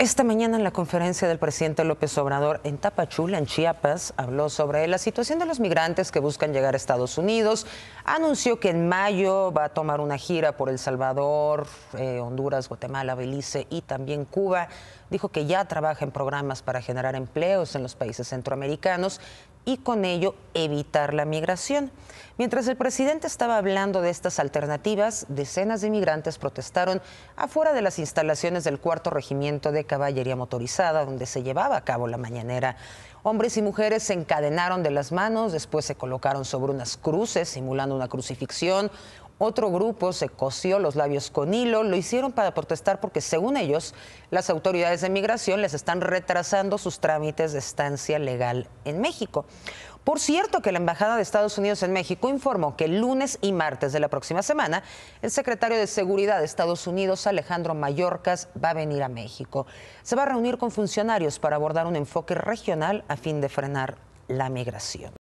Esta mañana en la conferencia del presidente López Obrador en Tapachula, en Chiapas, habló sobre la situación de los migrantes que buscan llegar a Estados Unidos. Anunció que en mayo va a tomar una gira por El Salvador, eh, Honduras, Guatemala, Belice y también Cuba. Dijo que ya trabaja en programas para generar empleos en los países centroamericanos y con ello evitar la migración. Mientras el presidente estaba hablando de estas alternativas, decenas de migrantes protestaron afuera de las instalaciones del cuarto regimiento de caballería motorizada, donde se llevaba a cabo la mañanera. Hombres y mujeres se encadenaron de las manos, después se colocaron sobre unas cruces simulando una crucifixión. Otro grupo se cosió los labios con hilo, lo hicieron para protestar porque, según ellos, las autoridades de migración les están retrasando sus trámites de estancia legal en México. Por cierto, que la Embajada de Estados Unidos en México informó que el lunes y martes de la próxima semana, el secretario de Seguridad de Estados Unidos, Alejandro Mayorkas, va a venir a México. Se va a reunir con funcionarios para abordar un enfoque regional a fin de frenar la migración.